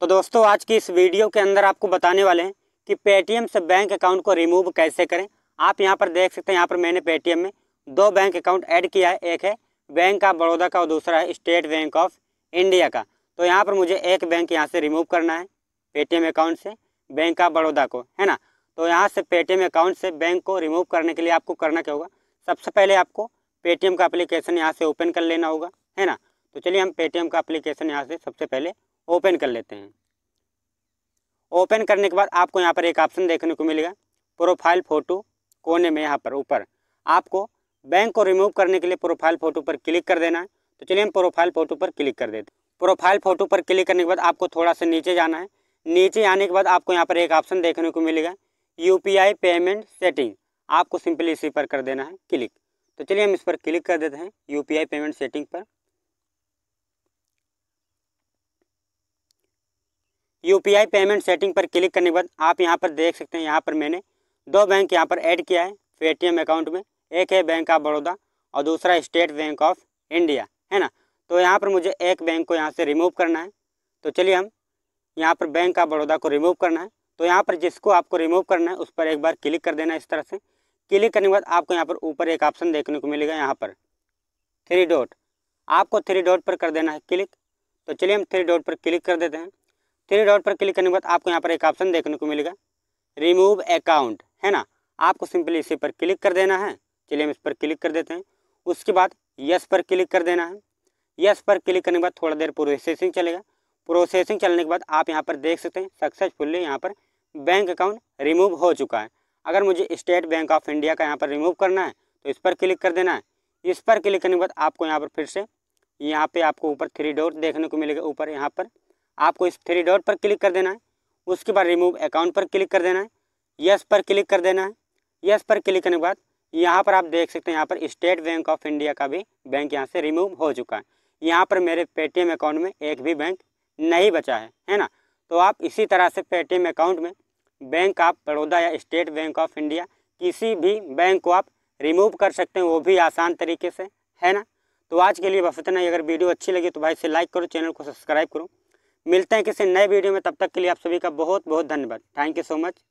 तो दोस्तों आज की इस वीडियो के अंदर आपको बताने वाले हैं कि पेटीएम से बैंक अकाउंट को रिमूव कैसे करें आप यहाँ पर देख सकते हैं यहाँ पर मैंने पेटीएम में दो बैंक अकाउंट ऐड किया है एक है बैंक ऑफ बड़ौदा का और दूसरा है स्टेट बैंक ऑफ इंडिया का तो यहाँ पर मुझे एक बैंक यहाँ से रिमूव करना है पेटीएम अकाउंट से बैंक ऑफ बड़ौदा को है ना तो यहाँ से पेटीएम अकाउंट से बैंक को रिमूव करने के लिए आपको करना क्या होगा सबसे पहले आपको पेटीएम का अप्लीकेशन यहाँ से ओपन कर लेना होगा है ना तो चलिए हम पेटीएम का अप्लीकेशन यहाँ से सबसे पहले ओपन कर लेते हैं ओपन करने के बाद आपको यहाँ पर एक ऑप्शन देखने को मिलेगा प्रोफाइल फ़ोटो कोने में यहाँ पर ऊपर आपको बैंक को रिमूव करने के लिए प्रोफाइल फ़ोटो पर क्लिक कर देना है तो चलिए हम प्रोफाइल फ़ोटो पर क्लिक कर देते हैं प्रोफाइल फ़ोटो पर क्लिक करने के बाद आपको थोड़ा सा नीचे जाना है नीचे आने के बाद आपको यहाँ पर एक ऑप्शन देखने को मिलेगा यू पेमेंट सेटिंग आपको सिंपली इसी पर कर देना है क्लिक तो चलिए हम इस पर क्लिक कर देते हैं यू पेमेंट सेटिंग पर यूपीआई पेमेंट सेटिंग पर क्लिक करने के बाद आप यहाँ पर देख सकते हैं यहाँ पर मैंने दो बैंक यहाँ पर ऐड किया है पेटीएम अकाउंट में एक है बैंक ऑफ बड़ौदा और दूसरा स्टेट बैंक ऑफ इंडिया है ना तो यहाँ पर मुझे एक बैंक को यहाँ से रिमूव करना है तो चलिए हम यहाँ पर बैंक ऑफ बड़ौदा को रिमूव करना है तो यहाँ पर जिसको आपको रिमूव करना है उस पर एक बार क्लिक कर देना इस तरह से क्लिक करने के बाद आपको यहाँ पर ऊपर एक ऑप्शन देखने को मिलेगा यहाँ पर थ्री डॉट आपको थ्री डॉट पर कर देना है क्लिक तो चलिए हम थ्री डॉट पर क्लिक कर देते हैं थ्री डॉट पर क्लिक करने के बाद आपको यहाँ पर एक ऑप्शन देखने को मिलेगा रिमूव अकाउंट है ना आपको सिंपली इसी पर क्लिक कर देना है चलिए हम इस पर क्लिक कर देते हैं उसके बाद यस पर क्लिक कर देना है यस पर क्लिक करने के बाद थोड़ा देर प्रोसेसिंग चलेगा प्रोसेसिंग चलने के बाद आप यहाँ पर देख सकते हैं सक्सेसफुली यहाँ पर बैंक अकाउंट रिमूव हो चुका है अगर मुझे स्टेट बैंक ऑफ इंडिया का यहाँ पर रिमूव करना है तो इस पर क्लिक कर देना है इस पर क्लिक करने के बाद आपको यहाँ पर फिर से यहाँ पे आपको ऊपर थ्री डॉट देखने को मिलेगा ऊपर यहाँ पर आपको इस थ्री डॉट पर क्लिक कर देना है उसके बाद रिमूव अकाउंट पर क्लिक कर देना है यस पर क्लिक कर देना है यस पर क्लिक करने के बाद यहाँ पर आप देख सकते हैं यहाँ पर स्टेट बैंक ऑफ इंडिया का भी बैंक यहाँ से रिमूव हो चुका है यहाँ पर मेरे पेटीएम अकाउंट में एक भी बैंक नहीं बचा है है ना तो आप इसी तरह से पेटीएम अकाउंट में बैंक ऑफ बड़ौदा या स्टेट बैंक ऑफ इंडिया किसी भी बैंक को आप रिमूव कर सकते हैं वो भी आसान तरीके से है ना तो आज के लिए बस इतना ही अगर वीडियो अच्छी लगी तो भाई से लाइक करो चैनल को सब्सक्राइब करो मिलते हैं किसी नए वीडियो में तब तक के लिए आप सभी का बहुत बहुत धन्यवाद थैंक यू सो मच